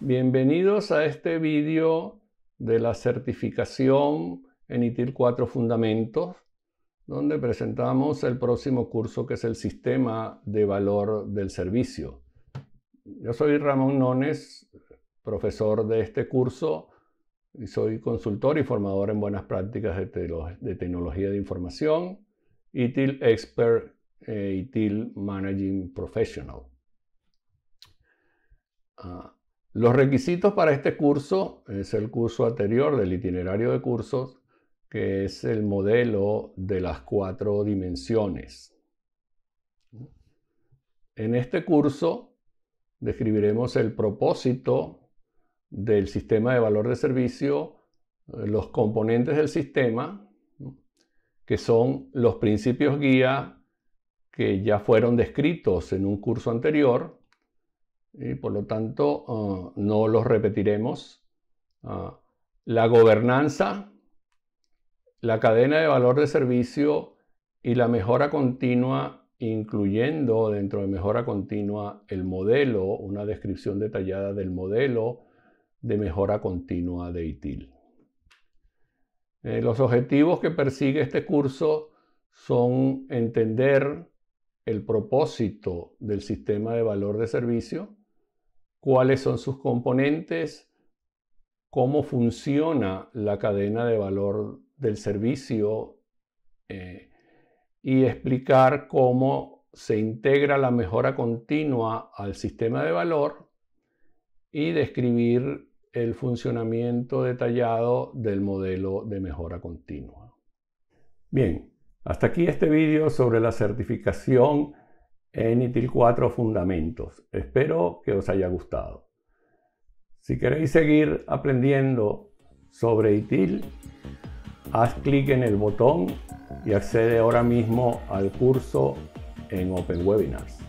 Bienvenidos a este vídeo de la certificación en ITIL 4 Fundamentos, donde presentamos el próximo curso que es el Sistema de Valor del Servicio. Yo soy Ramón Nones, profesor de este curso, y soy consultor y formador en buenas prácticas de, tecnología de información, ITIL Expert e ITIL Managing Professional. Ah, los requisitos para este curso es el curso anterior del itinerario de cursos, que es el modelo de las cuatro dimensiones. En este curso describiremos el propósito del sistema de valor de servicio, los componentes del sistema, que son los principios guía que ya fueron descritos en un curso anterior, y por lo tanto ah, no los repetiremos. Ah, la gobernanza, la cadena de valor de servicio y la mejora continua, incluyendo dentro de mejora continua el modelo, una descripción detallada del modelo de mejora continua de ITIL. Eh, los objetivos que persigue este curso son entender el propósito del sistema de valor de servicio, cuáles son sus componentes, cómo funciona la cadena de valor del servicio eh, y explicar cómo se integra la mejora continua al sistema de valor y describir el funcionamiento detallado del modelo de mejora continua. Bien, hasta aquí este vídeo sobre la certificación en ITIL 4 Fundamentos. Espero que os haya gustado. Si queréis seguir aprendiendo sobre ITIL, haz clic en el botón y accede ahora mismo al curso en Open Webinars.